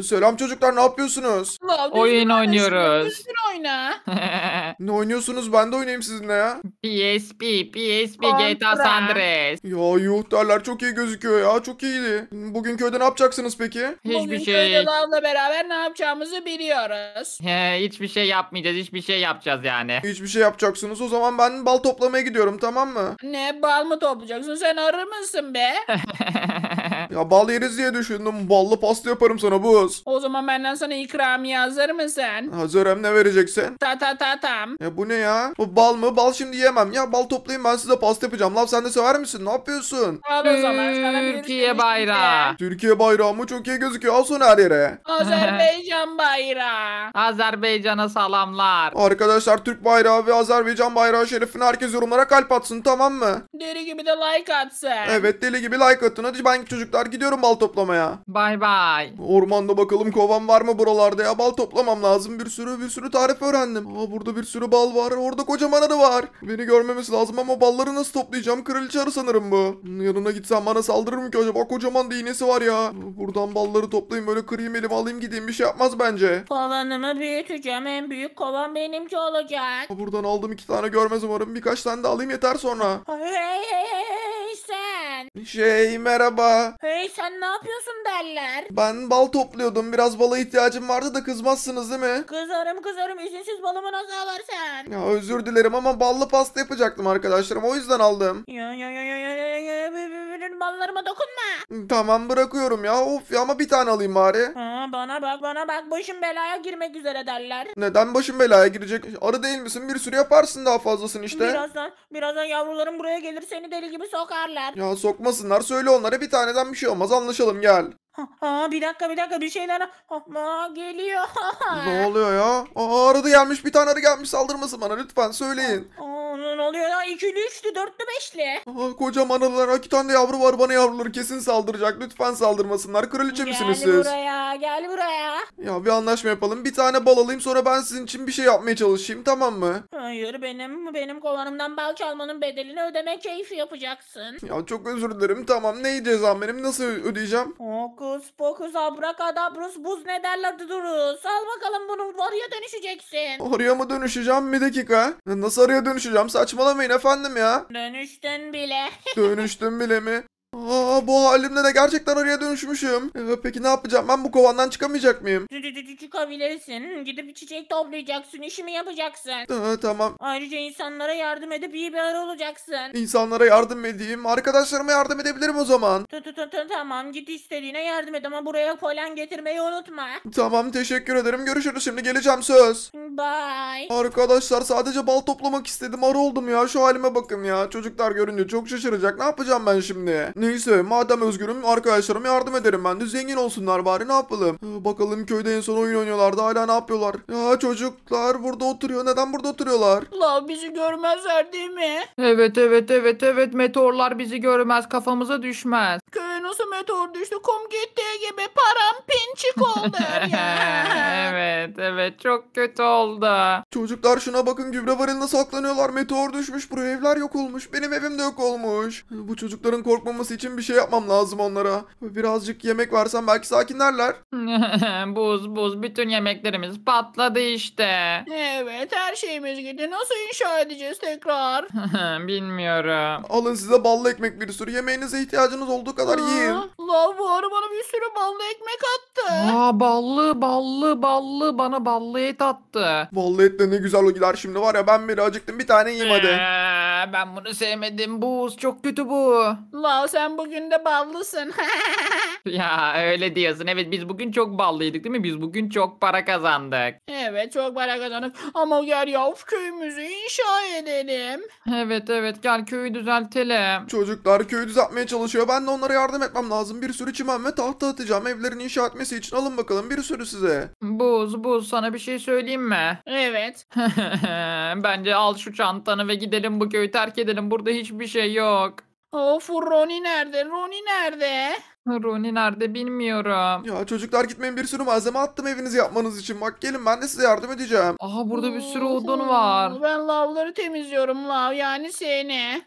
Selam çocuklar ne yapıyorsunuz? Oyun oynuyoruz. Düzgün oyna. Ne oynuyorsunuz ben de oynayayım sizinle ya. PSP, PSP, GTA San Andreas. Ya yuh derler çok iyi gözüküyor ya çok iyiydi. Bugün köyde ne yapacaksınız peki? Hiçbir Bugün şey. köylülerle beraber ne yapacağımızı biliyoruz. He, hiçbir şey yapmayacağız, hiçbir şey yapacağız yani. Hiçbir şey yapacaksınız o zaman ben bal toplamaya gidiyorum tamam mı? Ne bal mı toplayacaksın sen arı mısın be? ya bal yeriz diye düşündüm. Ballı pasta yaparım sana buz. O zaman benden sana ikramiye hazır mısın? Hazırım ne vereceksin? Ta ta ta tam. Ya bu ne ya? Bu bal mı? Bal şimdi yemem. Ya bal toplayayım ben size pasta yapacağım. Lan sen de sever misin? Ne yapıyorsun? Al o zaman Türkiye bayrağı. Türkiye bayrağı mı? Çok iyi gözüküyor. Al sonra her yere. Azerbaycan bayrağı. Azerbaycan'a salamlar. Arkadaşlar Türk bayrağı ve Azerbaycan bayrağı şerefine herkes yorumlara kalp atsın tamam mı? Deli gibi de like atsın. Evet deli gibi like atın. Hadi ben çocuk çocuklar gidiyorum bal toplamaya. Bay bay. Ormanda bakalım kovan var mı buralarda ya bal toplamam lazım. Bir sürü bir sürü tarif öğrendim. Aa burada bir sürü bal var. Orada kocaman arı var. Beni görmemesi lazım ama balları nasıl toplayacağım? Kraliçe arı sanırım bu. Yanına gitsem bana saldırır mı ki acaba? Kocaman da iğnesi var ya. Buradan balları toplayayım böyle kırayım elim alayım gideyim bir şey yapmaz bence. Kovanımı büyüteceğim. En büyük kovan benimki olacak. buradan aldım iki tane görmez umarım. Birkaç tane de alayım yeter sonra. Hey hey hey sen? Şey merhaba. Hey sen ne yapıyorsun derler? Ben bal topluyordum. Biraz bala ihtiyacım vardı da kızmazsınız değil mi? Kızarım kızarım. izinsiz balımı nasıl alırsın? Ya özür dilerim ama ballı pasta yapacaktım arkadaşlarım. O yüzden aldım. Ya ya ya ya ya ya ya. ballarıma dokunma. Tamam bırakıyorum ya. Of ya ama bir tane alayım bari. Ha, bana bak bana bak. Başım belaya girmek üzere derler. Neden başım belaya girecek? Arı değil misin? Bir sürü yaparsın daha fazlasını işte. Birazdan birazdan yavrularım buraya gelir seni deli gibi sokarlar sokmasınlar. Ya sokmasınlar söyle onlara bir taneden bir şey olmaz anlaşalım gel. Ha, ha, bir dakika bir dakika bir şeyler ha, ha, geliyor. Ne oluyor ya? Aa, arı da gelmiş bir tane arı gelmiş saldırmasın bana lütfen söyleyin. Aa, ne oluyor ya? İkili üçlü dörtlü beşli. Aa, kocaman arılar iki tane de yavru var bana yavruları kesin saldıracak lütfen saldırmasınlar. Kraliçe misiniz siz? Gel buraya gel buraya. Ya bir anlaşma yapalım bir tane bal alayım sonra ben sizin için bir şey yapmaya çalışayım tamam mı? Hayır benim benim kovanımdan bal çalmanın bedelini ödeme keyfi yapacaksın. Ya çok özür dilerim tamam neyi cezam benim nasıl ödeyeceğim? O Hokus pokus abrakadabrus buz ne derlerdi dururuz. Al bakalım bunu varıya dönüşeceksin. Oraya mı dönüşeceğim bir dakika? Nasıl oraya dönüşeceğim saçmalamayın efendim ya. Dönüştün bile. Dönüştün bile mi? Aa, bu halimle de gerçekten oraya dönüşmüşüm. Ee, peki ne yapacağım? Ben bu kovandan çıkamayacak mıyım? Ç- ç- ç- Çıkabilirsin. Gidip çiçek toplayacaksın. işimi yapacaksın. Ee, tamam. Ayrıca insanlara yardım edip iyi bir ara olacaksın. İnsanlara yardım edeyim. Arkadaşlarıma yardım edebilirim o zaman. Tamam git istediğine yardım et ama buraya polen getirmeyi unutma. Tamam teşekkür ederim. Görüşürüz şimdi geleceğim söz. Bye. Arkadaşlar sadece bal toplamak istedim. Arı oldum ya. Şu halime bakın ya. Çocuklar görünce çok şaşıracak. Ne yapacağım ben şimdi? Neyse madem özgürüm arkadaşlarıma yardım ederim ben de zengin olsunlar bari ne yapalım. bakalım köyde en son oyun oynuyorlardı hala ne yapıyorlar. Ya çocuklar burada oturuyor neden burada oturuyorlar? La bizi görmezler değil mi? Evet evet evet evet meteorlar bizi görmez kafamıza düşmez. Köy nasıl meteor düştü? Kum gittiği gibi param pinçik oldu evet evet çok kötü oldu. Çocuklar şuna bakın gübre varında saklanıyorlar. Meteor düşmüş buraya evler yok olmuş. Benim evim de yok olmuş. Bu çocukların korkmaması için bir şey yapmam lazım onlara. Birazcık yemek versem belki sakinlerler. buz buz bütün yemeklerimiz patladı işte. Evet her şeyimiz gitti. Nasıl inşa edeceğiz tekrar? Bilmiyorum. Alın size ballı ekmek bir sürü. Yemeğinize ihtiyacınız olduğu kadar yiyin. you. Allah bu arı bana bir sürü ballı ekmek attı. Aa ballı ballı ballı bana ballı et attı. et de ne güzel o gider şimdi var ya ben biri acıktım bir tane yiyeyim hadi. Ee, ben bunu sevmedim buz çok kötü bu. La sen bugün de ballısın. Ya öyle diyorsun evet biz bugün çok ballıydık değil mi? Biz bugün çok para kazandık. evet çok para kazandık ama gel yav köyümüzü inşa edelim. Evet evet gel köyü düzeltelim. Çocuklar köyü düzeltmeye çalışıyor ben de onlara yardım etmem lazım bir sürü çimen ve tahta atacağım evlerin inşa etmesi için. Alın bakalım bir sürü size. Buz buz sana bir şey söyleyeyim mi? Evet. Bence al şu çantanı ve gidelim bu köyü terk edelim. Burada hiçbir şey yok. Of Roni nerede? Roni nerede? Roni nerede bilmiyorum. Ya çocuklar gitmeyin bir sürü malzeme attım evinizi yapmanız için. Bak gelin ben de size yardım edeceğim. Aha burada bir sürü odun var. Ben lavları temizliyorum lav yani seni.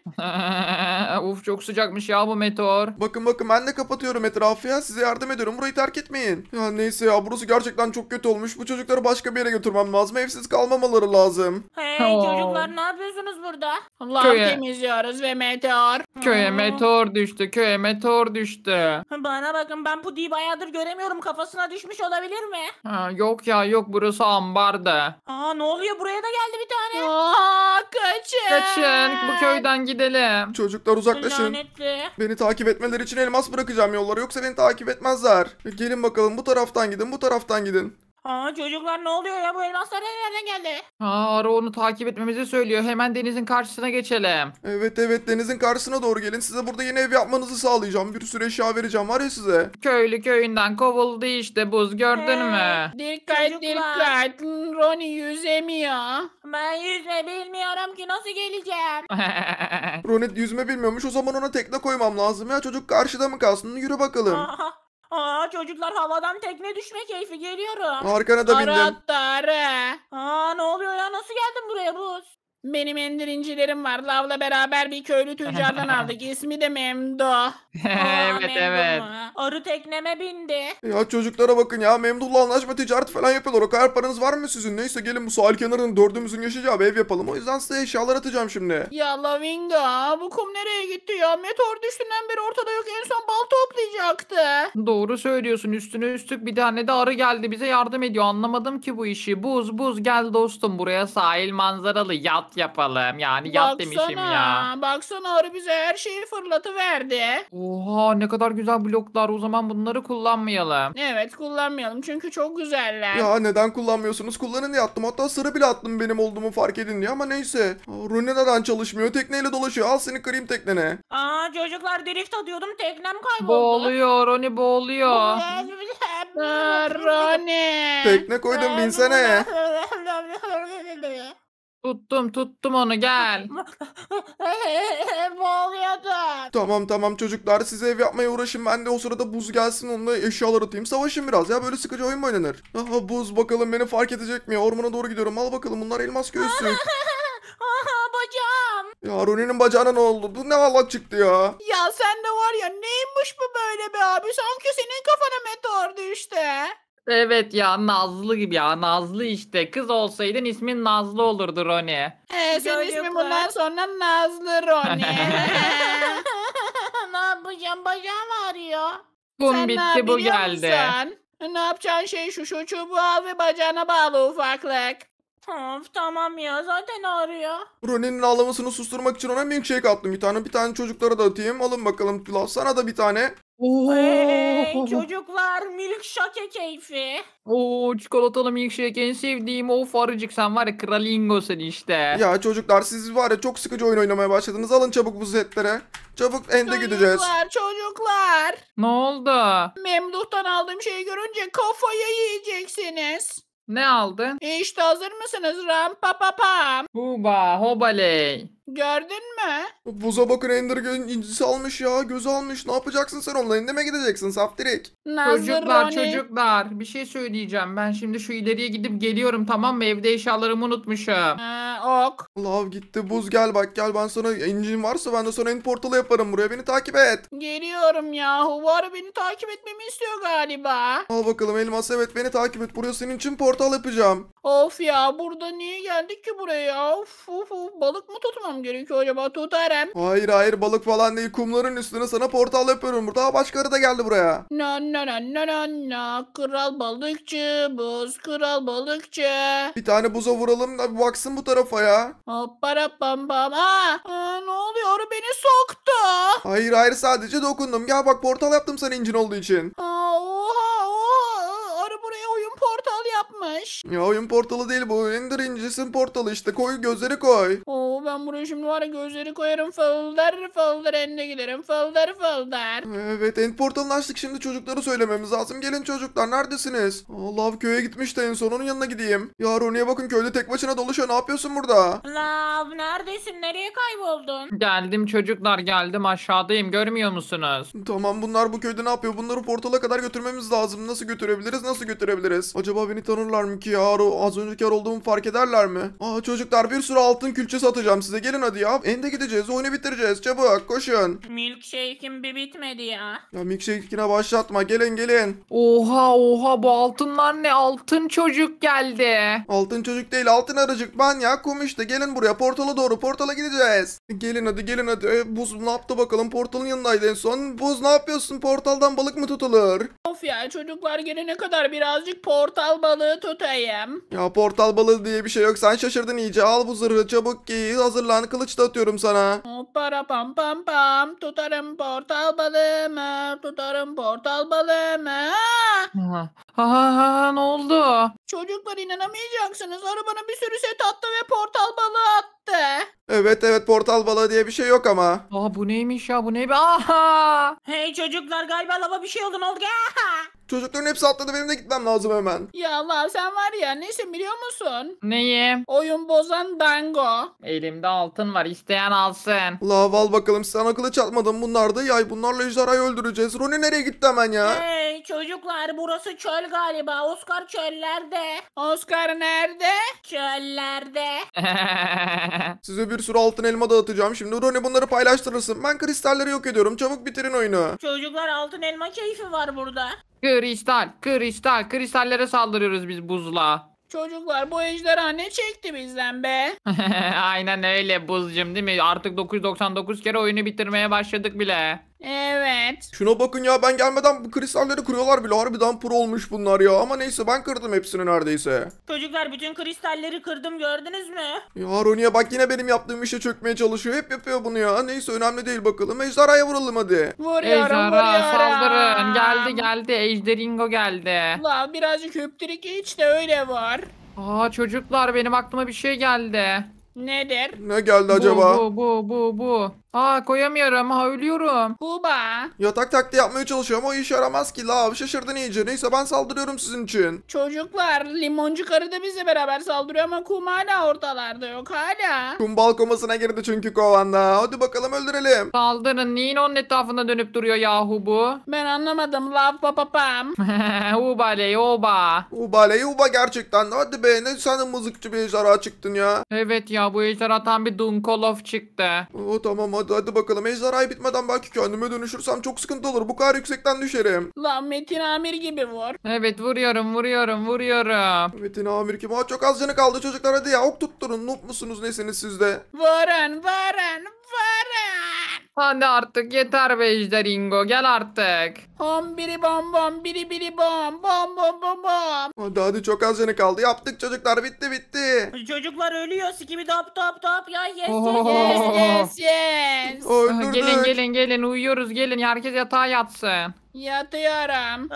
Uf çok sıcakmış ya bu meteor. Bakın bakın ben de kapatıyorum etrafı ya. Size yardım ediyorum. Burayı terk etmeyin. Ya neyse ya burası gerçekten çok kötü olmuş. Bu çocukları başka bir yere götürmem lazım. Evsiz kalmamaları lazım. Hey çocuklar ne yapıyorsunuz burada? Lav Köye. temizliyoruz ve meteor. Köye hmm. meteor düştü. Köye meteor düştü. Bana bakın ben Pudi'yi bayağıdır göremiyorum. Kafasına düşmüş olabilir mi? Ha, yok ya yok burası ambarda. Aa ne oluyor? Buraya da geldi bir tane. Aa kaçın. Kaçın bu köyden gidelim. Çocuklar uzaklaşın. Lanetli. Beni takip etmeleri için elmas bırakacağım yollara yoksa beni takip etmezler. Gelin bakalım bu taraftan gidin bu taraftan gidin. Aa, çocuklar ne oluyor ya? Bu elmaslar nereden geldi? Ha, Ara onu takip etmemizi söylüyor. Hemen denizin karşısına geçelim. Evet evet denizin karşısına doğru gelin. Size burada yeni ev yapmanızı sağlayacağım. Bir sürü eşya vereceğim var ya size. Köylü köyünden kovuldu işte buz gördün mü? Dikkat Çocuklar. dikkat. Roni yüzemiyor. Ben yüzme bilmiyorum ki nasıl geleceğim? Ronet yüzme bilmiyormuş o zaman ona tekne koymam lazım ya. Çocuk karşıda mı kalsın? Yürü bakalım. Aa çocuklar havadan tekne düşme keyfi geliyorum. Arkana da bindim. Ara, ara. Aa ne oluyor ya nasıl geldin buraya Buz? Benim endirincilerim var. Lavla beraber bir köylü tüccardan aldık. İsmi de Memdu. evet evet. Arı tekneme bindi. Ya çocuklara bakın ya. Memdu'la anlaşma ticaret falan yapıyorlar. O kadar paranız var mı sizin? Neyse gelin bu sahil kenarının dördümüzün yaşayacağı bir ev yapalım. O yüzden size eşyalar atacağım şimdi. Ya Lavinga bu kum nereye gitti ya? Meteor düştüğünden beri ortada yok. En son bal toplayacaktı. Doğru söylüyorsun. Üstüne üstlük bir tane de arı geldi bize yardım ediyor. Anlamadım ki bu işi. Buz buz gel dostum buraya sahil manzaralı yat yapalım. Yani yat demişim ya. Baksana arı bize her şeyi fırlatıverdi. Oha ne kadar güzel bloklar. O zaman bunları kullanmayalım. Evet kullanmayalım çünkü çok güzeller. Ya neden kullanmıyorsunuz? Kullanın diye attım. Hatta sıra bile attım benim olduğumu fark edin diye ama neyse. Rune neden çalışmıyor? Tekneyle dolaşıyor. Al seni kırayım teknene. Aa çocuklar drift atıyordum teknem kayboldu. Boğuluyor Roni boğuluyor. Aa, Roni. Tekne koydum binsene. Tuttum tuttum onu gel. Boğuluyordum. Tamam tamam çocuklar Siz ev yapmaya uğraşın. Ben de o sırada buz gelsin onunla eşyalar atayım. Savaşın biraz ya böyle sıkıcı oyun mu oynanır? Aha buz bakalım beni fark edecek mi? Ormana doğru gidiyorum. Al bakalım bunlar elmas göğsü. Aha bacağım. Ya Ronin'in bacağına ne oldu? ne Allah çıktı ya? Ya sen de var ya neymiş bu böyle be abi? Sanki senin kafana meteor düştü. Evet ya Nazlı gibi ya Nazlı işte. Kız olsaydın ismin Nazlı olurdu Roni. Ee, senin ismin bundan sonra Nazlı Roni. ne yapacağım bacağım ağrıyor. Kum Sen ne bitti bu geldi. musun? E, ne yapacağın şey şu şu çubuğu al ve bacağına bağla ufaklık. Of tamam ya zaten ağrıyor. Ronin'in ağlamasını susturmak için ona milkshake attım bir tane. Bir tane çocuklara da atayım. Alın bakalım Pilav sana da bir tane. Hey Oo. çocuklar milkshake keyfi. Oo çikolatalı milkshake en sevdiğim o farıcık sen var ya kralingosun işte. Ya çocuklar siz var ya çok sıkıcı oyun oynamaya başladınız. Alın çabuk bu setlere. Çabuk ende gideceğiz. Çocuklar çocuklar. Ne oldu? Memduh'tan aldığım şeyi görünce kafayı yiyeceksiniz. Ne aldın? E, işte hazır mısınız ram pa pa pam? Huba hobaley. Gördün mü? Buza bakın Ender gö- incisi almış ya. Göz almış. Ne yapacaksın sen onunla? Endeme gideceksin saf direkt? Çocuklar çocuklar bir şey söyleyeceğim. Ben şimdi şu ileriye gidip geliyorum tamam mı? Evde eşyalarımı unutmuşum. Ha, ok. Lav gitti. Buz gel bak gel. Ben sana incin varsa ben de sana end portalı yaparım buraya. Beni takip et. Geliyorum yahu. Var beni takip etmemi istiyor galiba. Al bakalım elmas evet beni takip et. Buraya senin için portal yapacağım. Of ya burada niye geldik ki buraya? Of of of balık mı tutmam gerekiyor acaba tutarım. Hayır hayır balık falan değil kumların üstüne sana portal yapıyorum burada. başka Başkaları da geldi buraya. Na na na na na na kral balıkçı buz kral balıkçı. Bir tane buza vuralım da bir baksın bu tarafa ya. Hoppara pam pam. Aa, aa, ne oluyor beni soktu. Hayır hayır sadece dokundum. Gel bak portal yaptım sana incin olduğu için. Aa, oha Burasıymış. Ya oyun portalı değil bu. Ender incisin portalı işte. Koy gözleri koy. Oo ben buraya şimdi var ya gözleri koyarım. Fıldır fıldır eline giderim. Fıldır fıldır. Evet end portalını açtık. Şimdi çocukları söylememiz lazım. Gelin çocuklar neredesiniz? Allah köye gitmiş de en son onun yanına gideyim. Ya Roni'ye bakın köyde tek başına dolaşıyor. Ne yapıyorsun burada? Lav neredesin? Nereye kayboldun? Geldim çocuklar geldim aşağıdayım görmüyor musunuz? Tamam bunlar bu köyde ne yapıyor? Bunları portala kadar götürmemiz lazım. Nasıl götürebiliriz? Nasıl götürebiliriz? Acaba beni tanırlar Anlarlar mı ki ya? Az önceki kar olduğumu fark ederler mi? Aa çocuklar bir sürü altın külçe satacağım size. Gelin hadi ya. Ende gideceğiz. Oyunu bitireceğiz. Çabuk koşun. Milkshake'im bir bitmedi ya. Ya milkshake'ine başlatma. Gelin gelin. Oha oha bu altınlar ne? Altın çocuk geldi. Altın çocuk değil. Altın aracık. Ben ya kum işte. Gelin buraya. Portala doğru. Portala gideceğiz. Gelin hadi gelin hadi. E, buz ne yaptı bakalım? Portalın yanındaydı en son. Buz ne yapıyorsun? Portaldan balık mı tutulur? Of ya çocuklar gelene kadar birazcık portal balığı tutayım. Ya portal balığı diye bir şey yok. Sen şaşırdın iyice. Al bu zırhı çabuk giy. Hazırlan. Kılıç da atıyorum sana. Para pam pam pam. Tutarım portal balığımı. Tutarım portal balığımı. Ha, ha, ha, ha, ne oldu? Çocuklar inanamayacaksınız. Arabana bir sürü set attı ve portal balığı attı. Evet evet portal balığı diye bir şey yok ama. Aa bu neymiş ya bu ne? Aha! Hey çocuklar galiba lava bir şey oldu ne oldu? Çocukların hepsi atladı benim de gitmem lazım hemen. Ya Allah sen var ya nesin biliyor musun? Neyi? Oyun bozan dango. Elimde altın var isteyen alsın. La al bakalım sen akıllı çatmadın bunlar da yay bunlarla ejderhayı öldüreceğiz. Roni nereye gitti hemen ya? Hey çocuklar burası çöl galiba. Oscar çöllerde. Oscar nerede? Çöllerde. Size bir sürü altın elma dağıtacağım şimdi. Roni bunları paylaştırırsın. Ben kristalleri yok ediyorum. Çabuk bitirin oyunu. Çocuklar altın elma keyfi var burada. Kristal, kristal, kristallere saldırıyoruz biz buzla. Çocuklar bu ejderha ne çekti bizden be? Aynen öyle buzcum değil mi? Artık 999 kere oyunu bitirmeye başladık bile. Evet. Şuna bakın ya ben gelmeden bu kristalleri kırıyorlar bile. Harbiden pro olmuş bunlar ya. Ama neyse ben kırdım hepsini neredeyse. Çocuklar bütün kristalleri kırdım gördünüz mü? Ya Roni'ye bak yine benim yaptığım işe çökmeye çalışıyor. Hep yapıyor bunu ya. Neyse önemli değil bakalım. Ejderhaya vuralım hadi. Vuruyorum Ejderha vuruyorum. saldırın. Geldi geldi. Ejderingo geldi. La birazcık höptürük hiç de öyle var. Aa çocuklar benim aklıma bir şey geldi. Nedir? Ne geldi acaba? Bu bu bu bu. bu. Aa koyamıyorum. Ha ölüyorum. Buğba. Yatak taklidi yapmaya çalışıyorum ama o işe yaramaz ki lav. Şaşırdın iyice. Neyse ben saldırıyorum sizin için. Çocuklar limoncu karı da bizle beraber saldırıyor ama kum hala ortalarda yok hala. Kumbal komasına girdi çünkü kovanda. Hadi bakalım öldürelim. Saldırın. Neyin onun etrafında dönüp duruyor yahu bu? Ben anlamadım. Lav papapam. uba ley uba. Uba ley uba gerçekten. Hadi be ne sen de mızıkçı bir ejderha çıktın ya. Evet ya bu ejderha tam bir dunkolof çıktı. Oo tamam hadi Hadi hadi bakalım ejderhayı bitmeden belki kendime dönüşürsem çok sıkıntı olur. Bu kadar yüksekten düşerim. Lan Metin Amir gibi vur. Evet vuruyorum vuruyorum vuruyorum. Metin Amir gibi. Aa, çok az canı kaldı çocuklar hadi ya ok tutturun. Noob musunuz nesiniz sizde? Vurun vurun vurun. Hadi artık yeter be Ejder gel artık. Bom biri bom bom biri biri bom bom bom bom bom. Hadi hadi çok az canı kaldı. Yaptık çocuklar bitti bitti. Çocuklar ölüyor. Skibidi top top top Ya yes yes yes yes. Öldürdük. Gelin gelin gelin uyuyoruz gelin herkes yatağa yatsın. Yatıyorum.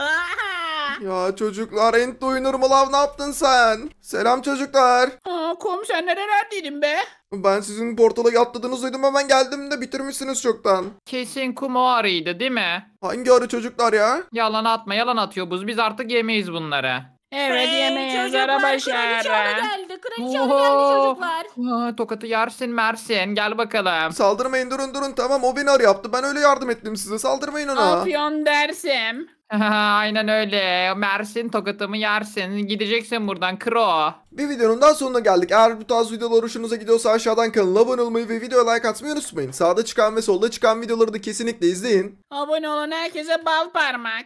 Ya çocuklar Ent Duyunur Mulav ne yaptın sen? Selam çocuklar. Aa, komiser nerelerdeydin be? Ben sizin portala atladığınızı duydum hemen geldim de bitirmişsiniz çoktan. Kesin kum o arıydı değil mi? Hangi arı çocuklar ya? Yalan atma yalan atıyor buz biz artık yemeyiz bunları. Evet yemeğe yara başar. Kraliçe geldi. Kraliçe geldi çocuklar. tokatı yersin Mersin. Gel bakalım. Saldırmayın durun durun tamam o beni arı yaptı. Ben öyle yardım ettim size saldırmayın ona. Afyon dersim. Aynen öyle. Mersin tokatımı yersin. Gideceksin buradan kro. Bir videonun daha sonuna geldik. Eğer bu tarz videolar hoşunuza gidiyorsa aşağıdan kanala abone olmayı ve videoya like atmayı unutmayın. Sağda çıkan ve solda çıkan videoları da kesinlikle izleyin. Abone olan herkese bal parmak.